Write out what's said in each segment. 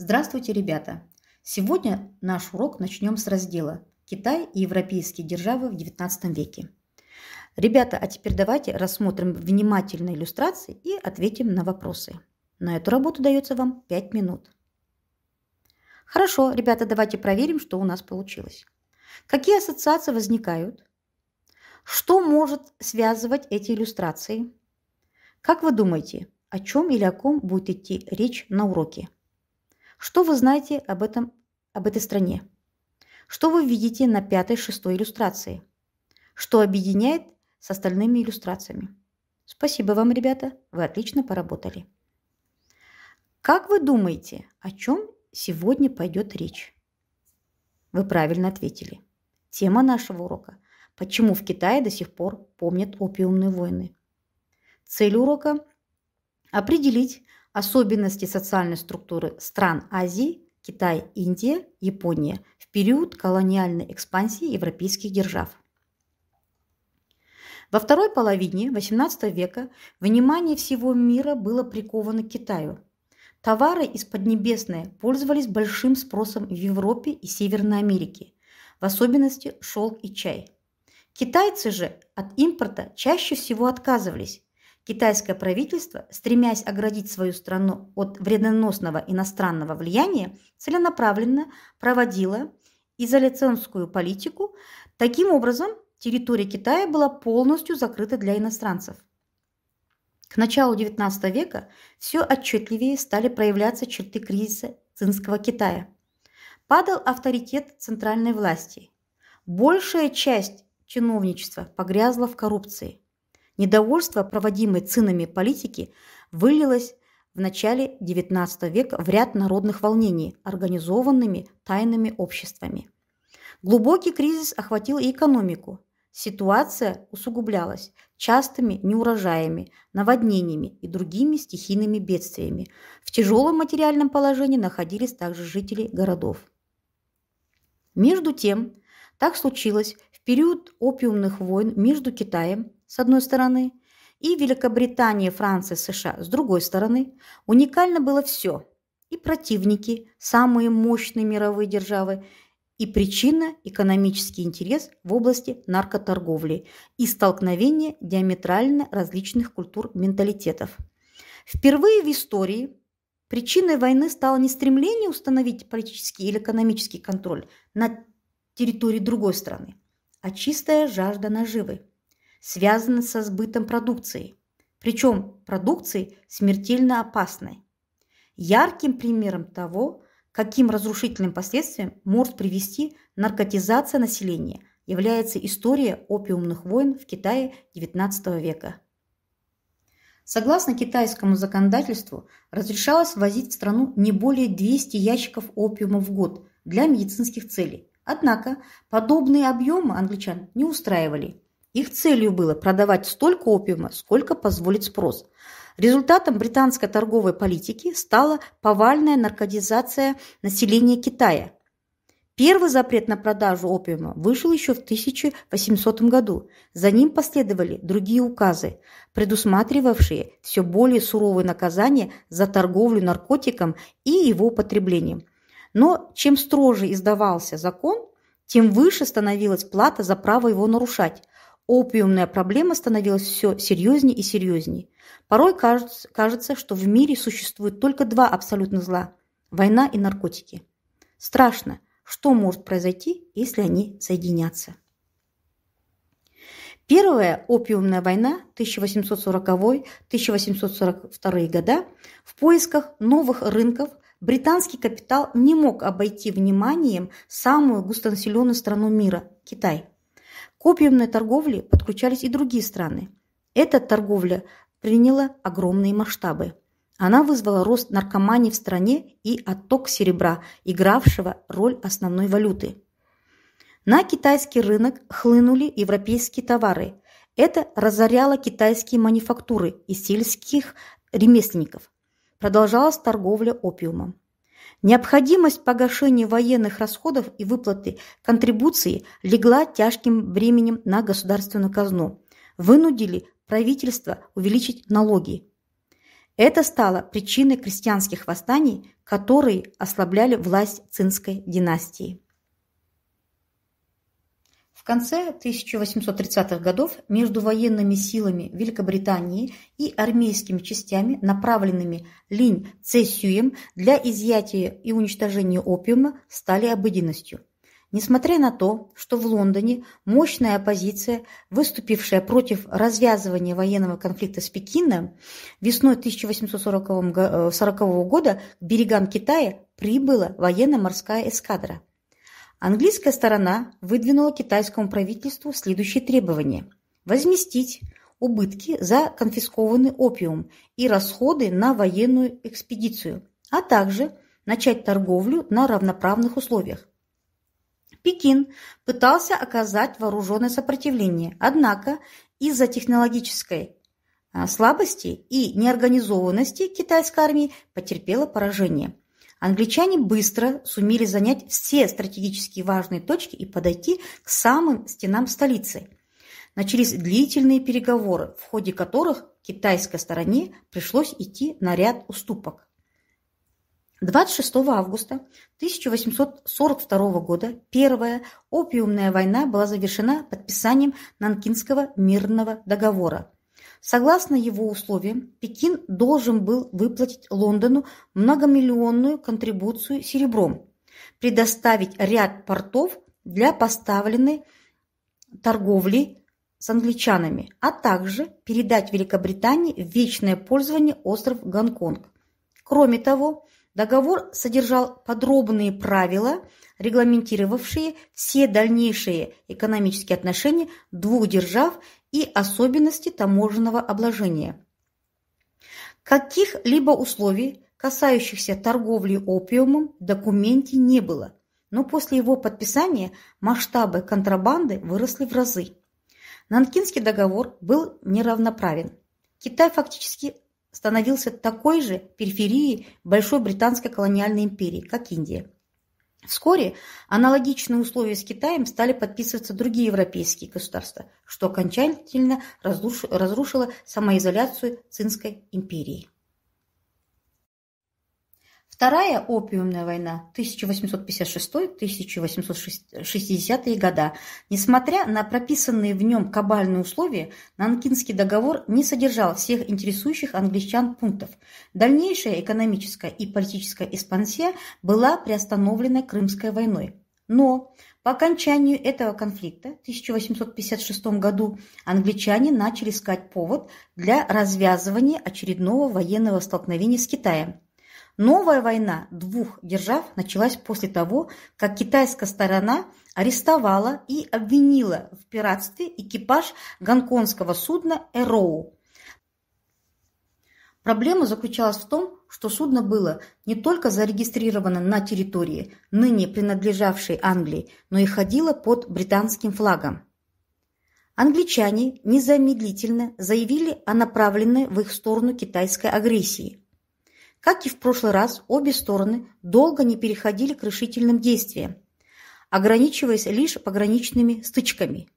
Здравствуйте, ребята! Сегодня наш урок начнем с раздела «Китай и европейские державы в XIX веке». Ребята, а теперь давайте рассмотрим внимательно иллюстрации и ответим на вопросы. На эту работу дается вам 5 минут. Хорошо, ребята, давайте проверим, что у нас получилось. Какие ассоциации возникают? Что может связывать эти иллюстрации? Как вы думаете, о чем или о ком будет идти речь на уроке? Что вы знаете об, этом, об этой стране? Что вы видите на пятой-шестой иллюстрации? Что объединяет с остальными иллюстрациями? Спасибо вам, ребята, вы отлично поработали. Как вы думаете, о чем сегодня пойдет речь? Вы правильно ответили. Тема нашего урока – почему в Китае до сих пор помнят опиумные войны. Цель урока – определить, особенности социальной структуры стран Азии, Китай, Индия, Япония в период колониальной экспансии европейских держав. Во второй половине XVIII века внимание всего мира было приковано к Китаю. Товары из Поднебесной пользовались большим спросом в Европе и Северной Америке, в особенности шелк и чай. Китайцы же от импорта чаще всего отказывались, Китайское правительство, стремясь оградить свою страну от вредоносного иностранного влияния, целенаправленно проводило изоляционскую политику. Таким образом, территория Китая была полностью закрыта для иностранцев. К началу XIX века все отчетливее стали проявляться черты кризиса цинского Китая. Падал авторитет центральной власти. Большая часть чиновничества погрязла в коррупции – Недовольство, проводимой цинами политики, вылилось в начале XIX века в ряд народных волнений, организованными тайными обществами. Глубокий кризис охватил и экономику. Ситуация усугублялась частыми неурожаями, наводнениями и другими стихийными бедствиями. В тяжелом материальном положении находились также жители городов. Между тем, так случилось, период опиумных войн между Китаем, с одной стороны, и Великобританией, Францией, США, с другой стороны, уникально было все – и противники, самые мощные мировые державы, и причина – экономический интерес в области наркоторговли и столкновение диаметрально различных культур менталитетов. Впервые в истории причиной войны стало не стремление установить политический или экономический контроль над территорией другой страны, а чистая жажда наживы, связана со сбытом продукции, причем продукции смертельно опасной. Ярким примером того, каким разрушительным последствиям может привести наркотизация населения, является история опиумных войн в Китае XIX века. Согласно китайскому законодательству, разрешалось ввозить в страну не более 200 ящиков опиума в год для медицинских целей, Однако подобные объемы англичан не устраивали. Их целью было продавать столько опиума, сколько позволит спрос. Результатом британской торговой политики стала повальная наркотизация населения Китая. Первый запрет на продажу опиума вышел еще в 1800 году. За ним последовали другие указы, предусматривавшие все более суровые наказания за торговлю наркотиком и его употреблением – но чем строже издавался закон, тем выше становилась плата за право его нарушать. Опиумная проблема становилась все серьезнее и серьезнее. Порой кажется, что в мире существует только два абсолютных зла – война и наркотики. Страшно, что может произойти, если они соединятся. Первая опиумная война 1840-1842 года в поисках новых рынков – британский капитал не мог обойти вниманием самую густонаселенную страну мира – Китай. К опиумной торговле подключались и другие страны. Эта торговля приняла огромные масштабы. Она вызвала рост наркомании в стране и отток серебра, игравшего роль основной валюты. На китайский рынок хлынули европейские товары. Это разоряло китайские манифактуры и сельских ремесленников продолжалась торговля опиумом. Необходимость погашения военных расходов и выплаты контрибуции легла тяжким временем на государственную казну, вынудили правительство увеличить налоги. Это стало причиной крестьянских восстаний, которые ослабляли власть цинской династии конце 1830-х годов между военными силами Великобритании и армейскими частями, направленными Линь Цесюем для изъятия и уничтожения опиума, стали обыденностью. Несмотря на то, что в Лондоне мощная оппозиция, выступившая против развязывания военного конфликта с Пекином, весной 1840 года к берегам Китая прибыла военно-морская эскадра – Английская сторона выдвинула китайскому правительству следующие требования. Возместить убытки за конфискованный опиум и расходы на военную экспедицию, а также начать торговлю на равноправных условиях. Пекин пытался оказать вооруженное сопротивление, однако из-за технологической а, слабости и неорганизованности китайской армии потерпела поражение. Англичане быстро сумели занять все стратегически важные точки и подойти к самым стенам столицы. Начались длительные переговоры, в ходе которых китайской стороне пришлось идти на ряд уступок. 26 августа 1842 года Первая опиумная война была завершена подписанием Нанкинского мирного договора – Согласно его условиям, Пекин должен был выплатить Лондону многомиллионную контрибуцию серебром, предоставить ряд портов для поставленной торговли с англичанами, а также передать Великобритании в вечное пользование остров Гонконг. Кроме того, договор содержал подробные правила, регламентировавшие все дальнейшие экономические отношения двух держав и особенности таможенного обложения. Каких-либо условий, касающихся торговли опиумом, в документе не было, но после его подписания масштабы контрабанды выросли в разы. Нанкинский договор был неравноправен. Китай фактически становился такой же периферией Большой Британской колониальной империи, как Индия. Вскоре аналогичные условия с Китаем стали подписываться другие европейские государства, что окончательно разрушило самоизоляцию Цинской империи. Вторая опиумная война 1856-1860 е года. Несмотря на прописанные в нем кабальные условия, Нанкинский договор не содержал всех интересующих англичан пунктов. Дальнейшая экономическая и политическая экспансия была приостановлена Крымской войной. Но по окончанию этого конфликта в 1856 году англичане начали искать повод для развязывания очередного военного столкновения с Китаем – Новая война двух держав началась после того, как китайская сторона арестовала и обвинила в пиратстве экипаж гонконгского судна «Эроу». Проблема заключалась в том, что судно было не только зарегистрировано на территории, ныне принадлежавшей Англии, но и ходило под британским флагом. Англичане незамедлительно заявили о направленной в их сторону китайской агрессии – как и в прошлый раз, обе стороны долго не переходили к решительным действиям, ограничиваясь лишь пограничными стычками.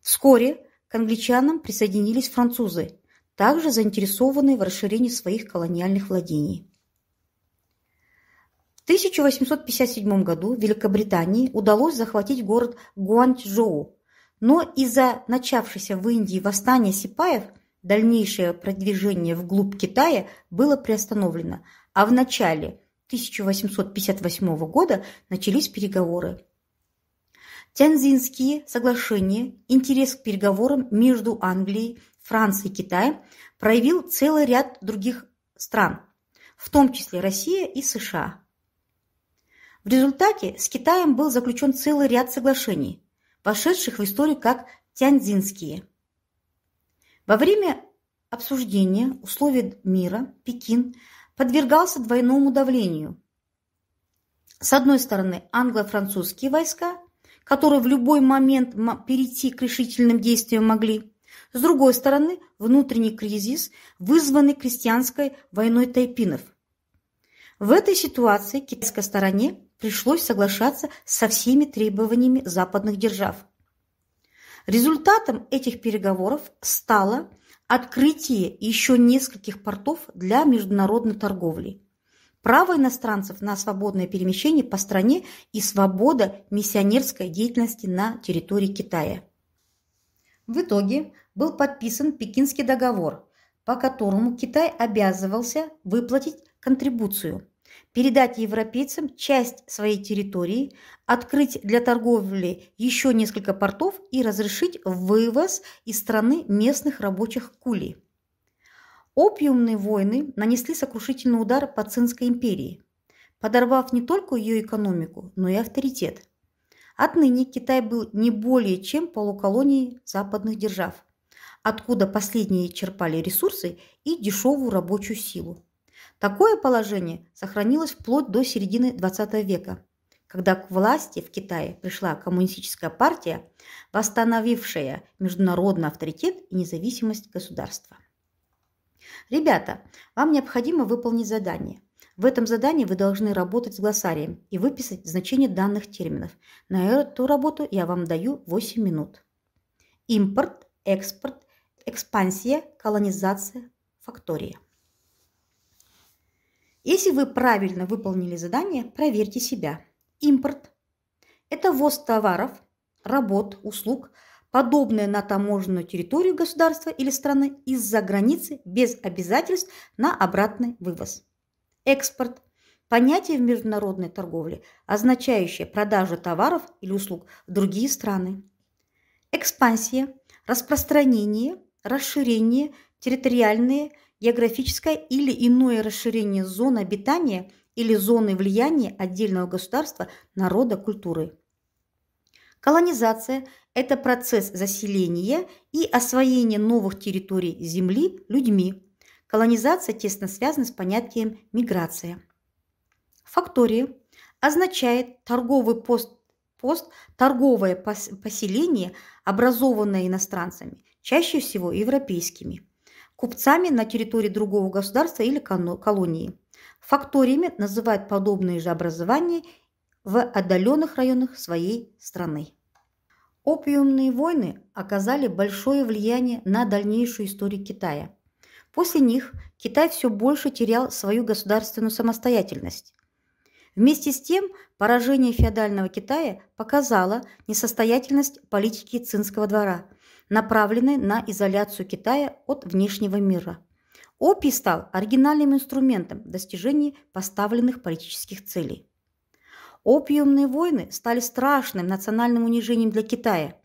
Вскоре к англичанам присоединились французы, также заинтересованные в расширении своих колониальных владений. В 1857 году Великобритании удалось захватить город Гуанчжоу, но из-за начавшейся в Индии восстания сипаев – Дальнейшее продвижение вглубь Китая было приостановлено, а в начале 1858 года начались переговоры. Тянзинские соглашения, интерес к переговорам между Англией, Францией и Китаем проявил целый ряд других стран, в том числе Россия и США. В результате с Китаем был заключен целый ряд соглашений, вошедших в историю как Тяньцзинские. Во время обсуждения условий мира Пекин подвергался двойному давлению. С одной стороны, англо-французские войска, которые в любой момент перейти к решительным действиям могли. С другой стороны, внутренний кризис, вызванный крестьянской войной тайпинов. В этой ситуации китайской стороне пришлось соглашаться со всеми требованиями западных держав – Результатом этих переговоров стало открытие еще нескольких портов для международной торговли, право иностранцев на свободное перемещение по стране и свобода миссионерской деятельности на территории Китая. В итоге был подписан Пекинский договор, по которому Китай обязывался выплатить контрибуцию – передать европейцам часть своей территории, открыть для торговли еще несколько портов и разрешить вывоз из страны местных рабочих кули. Опиумные войны нанесли сокрушительный удар по Цинской империи, подорвав не только ее экономику, но и авторитет. Отныне Китай был не более чем полуколонией западных держав, откуда последние черпали ресурсы и дешевую рабочую силу. Такое положение сохранилось вплоть до середины XX века, когда к власти в Китае пришла коммунистическая партия, восстановившая международный авторитет и независимость государства. Ребята, вам необходимо выполнить задание. В этом задании вы должны работать с глоссарием и выписать значение данных терминов. На эту работу я вам даю 8 минут. Импорт, экспорт, экспансия, колонизация, фактория. Если вы правильно выполнили задание, проверьте себя. Импорт – это ввоз товаров, работ, услуг, подобные на таможенную территорию государства или страны из-за границы без обязательств на обратный вывоз. Экспорт – понятие в международной торговле, означающее продажу товаров или услуг в другие страны. Экспансия – распространение, расширение – территориальные, географическое или иное расширение зоны обитания или зоны влияния отдельного государства, народа, культуры. Колонизация – это процесс заселения и освоения новых территорий Земли людьми. Колонизация тесно связана с понятием миграция. Фактории означает торговый пост, пост торговое поселение, образованное иностранцами, чаще всего европейскими – купцами на территории другого государства или колонии. Факториями называют подобные же образования в отдаленных районах своей страны. Опиумные войны оказали большое влияние на дальнейшую историю Китая. После них Китай все больше терял свою государственную самостоятельность. Вместе с тем поражение феодального Китая показало несостоятельность политики цинского двора – направленный на изоляцию Китая от внешнего мира. Опий стал оригинальным инструментом достижения поставленных политических целей. Опиумные войны стали страшным национальным унижением для Китая,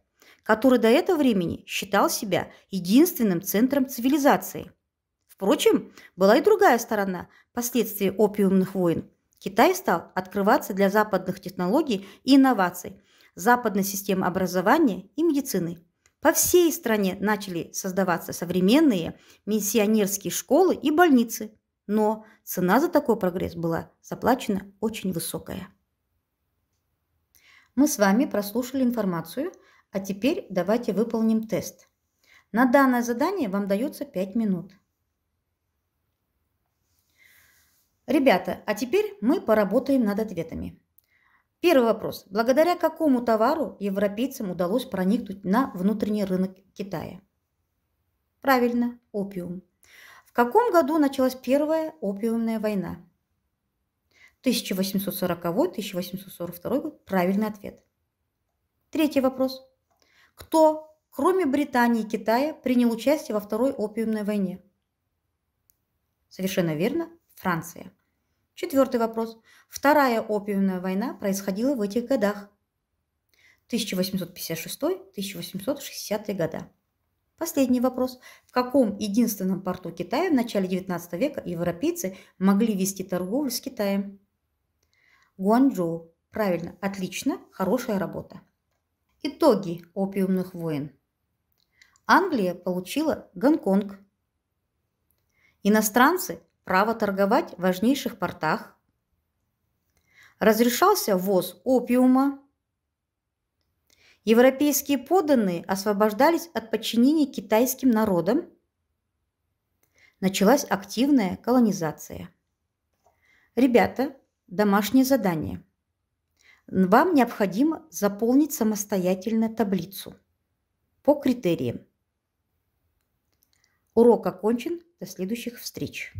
который до этого времени считал себя единственным центром цивилизации. Впрочем, была и другая сторона последствий опиумных войн. Китай стал открываться для западных технологий и инноваций, западной системы образования и медицины – по всей стране начали создаваться современные миссионерские школы и больницы, но цена за такой прогресс была заплачена очень высокая. Мы с вами прослушали информацию, а теперь давайте выполним тест. На данное задание вам дается 5 минут. Ребята, а теперь мы поработаем над ответами. Первый вопрос. Благодаря какому товару европейцам удалось проникнуть на внутренний рынок Китая? Правильно, опиум. В каком году началась первая опиумная война? 1840-1842 год. Правильный ответ. Третий вопрос. Кто, кроме Британии и Китая, принял участие во Второй опиумной войне? Совершенно верно, Франция. Четвертый вопрос. Вторая опиумная война происходила в этих годах. 1856-1860 года. Последний вопрос. В каком единственном порту Китая в начале XIX века европейцы могли вести торговлю с Китаем? Гуанчжоу. Правильно, отлично, хорошая работа. Итоги опиумных войн. Англия получила Гонконг. Иностранцы право торговать в важнейших портах, разрешался ввоз опиума, европейские поданные освобождались от подчинения китайским народам, началась активная колонизация. Ребята, домашнее задание. Вам необходимо заполнить самостоятельно таблицу по критериям. Урок окончен. До следующих встреч.